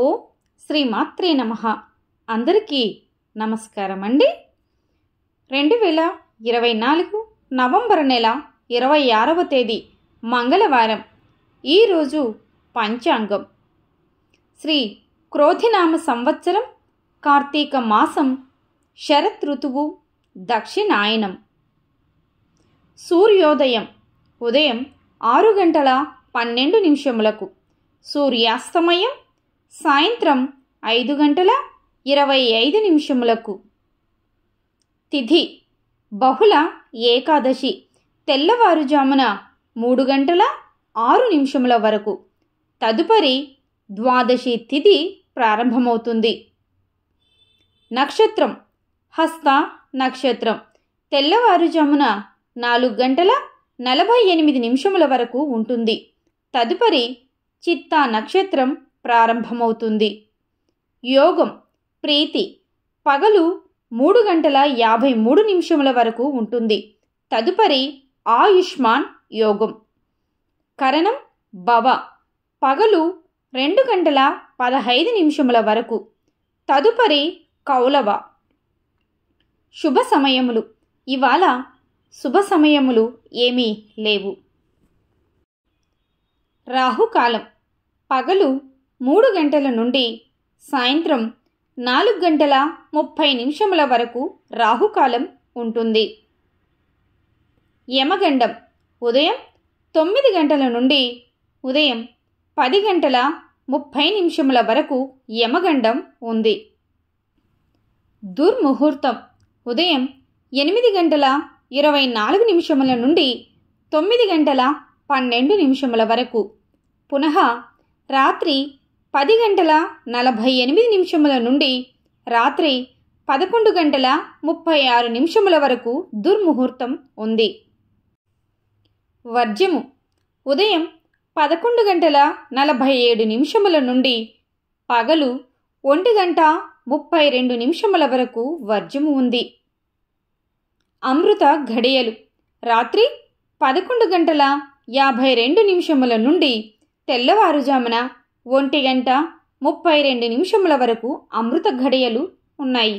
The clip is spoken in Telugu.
ఓ శ్రీమాత్రే నమ అందరికీ నమస్కారం అండి రెండు వేల ఇరవై నాలుగు నవంబర్ నెల ఇరవై ఆరవ తేదీ మంగళవారం ఈరోజు పంచాంగం శ్రీ క్రోధినామ సంవత్సరం కార్తీక మాసం శరత్ ఋతువు దక్షిణాయనం సూర్యోదయం ఉదయం ఆరు గంటల పన్నెండు నిమిషములకు సూర్యాస్తమయం సాయంత్రం ఐదు గంటల ఇరవై ఐదు నిమిషములకు తిథి బహుళ ఏకాదశి తెల్లవారుజామున మూడు గంటల ఆరు నిమిషముల వరకు తదుపరి ద్వాదశి తిథి ప్రారంభమవుతుంది నక్షత్రం హస్త నక్షత్రం తెల్లవారుజామున నాలుగు గంటల నలభై ఎనిమిది నిమిషముల వరకు ఉంటుంది తదుపరి చిత్తా నక్షత్రం ప్రారంభమవుతుంది యోగం ప్రీతి పగలు మూడు గంటల యాభై మూడు నిమిషముల వరకు ఉంటుంది తదుపరి ఆయుష్మాన్ యోగం కరణం భవ పగలు రెండు గంటల పదహైదు నిమిషముల వరకు తదుపరి కౌలవ శుభ సమయములు ఇవాళ శుభ సమయములు ఏమీ లేవు రాహుకాలం పగలు మూడు గంటల నుండి సాయంత్రం నాలుగు గంటల ముప్పై నిమిషముల వరకు రాహుకాలం ఉంటుంది యమగండం ఉదయం తొమ్మిది గంటల నుండి ఉదయం పది గంటల ముప్పై నిమిషముల వరకు యమగండం ఉంది దుర్ముహూర్తం ఉదయం ఎనిమిది గంటల ఇరవై నాలుగు నిమిషముల నుండి తొమ్మిది గంటల పన్నెండు నిమిషముల వరకు పునః రాత్రి పది గంటల నలభై ఎనిమిది నిమిషముల నుండి రాత్రి పదకొండు గంటల ముప్పై ఆరు నిమిషముల వరకు దుర్ముహూర్తం ఉంది వర్జము ఉదయం పదకొండు గంటల నలభై ఏడు నిమిషముల నుండి పగలు ఒంటి గంట ముప్పై రెండు నిమిషముల వరకు వర్జము ఉంది అమృత ఘడియలు రాత్రి పదకొండు గంటల యాభై రెండు నిమిషముల నుండి తెల్లవారుజామున ఒంటి గంట ముప్పై రెండు నిమిషముల వరకు అమృత ఘడియలు ఉన్నాయి